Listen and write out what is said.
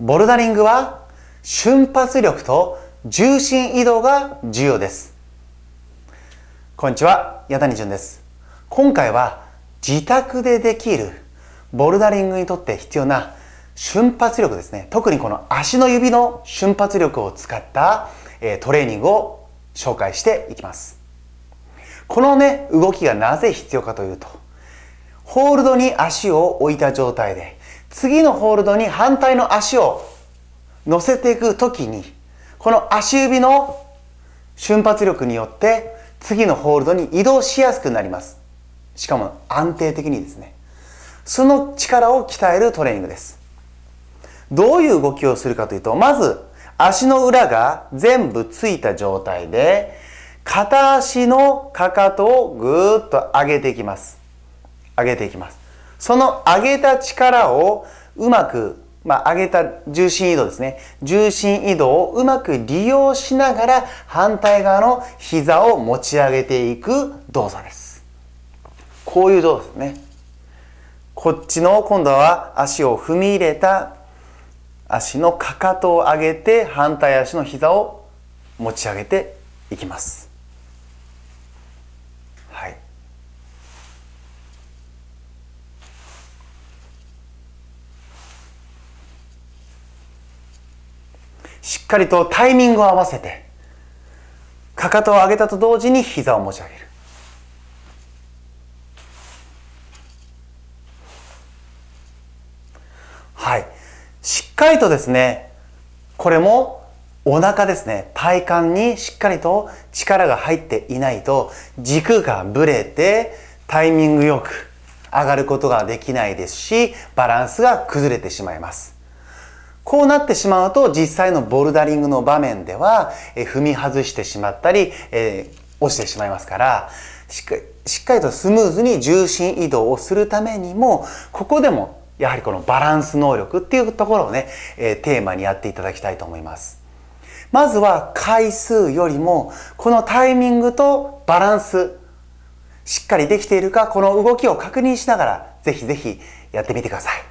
ボルダリングは瞬発力と重心移動が重要ですこんにちは矢谷淳です今回は自宅でできるボルダリングにとって必要な瞬発力ですね特にこの足の指の瞬発力を使ったトレーニングを紹介していきますこのね動きがなぜ必要かというとホールドに足を置いた状態で次のホールドに反対の足を乗せていく時にこの足指の瞬発力によって次のホールドに移動しやすくなりますしかも安定的にですねその力を鍛えるトレーニングですどういう動きをするかというとまず足の裏が全部ついた状態で片足のかかとをぐーっと上げていきます上げていきますその上げた力をうまく、まあ、上げた重心移動ですね。重心移動をうまく利用しながら反対側の膝を持ち上げていく動作です。こういう動作ですね。こっちの今度は足を踏み入れた足のかかとを上げて反対足の膝を持ち上げていきます。しっかりとタイミングを合わせてかかとを上げたと同時に膝を持ち上げるはいしっかりとですねこれもお腹ですね体幹にしっかりと力が入っていないと軸がぶれてタイミングよく上がることができないですしバランスが崩れてしまいますこうなってしまうと実際のボルダリングの場面では、え踏み外してしまったり、え落ちてしまいますからしっかりとスムーズに重心移動をするためにもここでもやはりこのバランス能力っていうところをね、えテーマにやっていただきたいと思います。まずは回数よりもこのタイミングとバランスしっかりできているかこの動きを確認しながらぜひぜひやってみてください。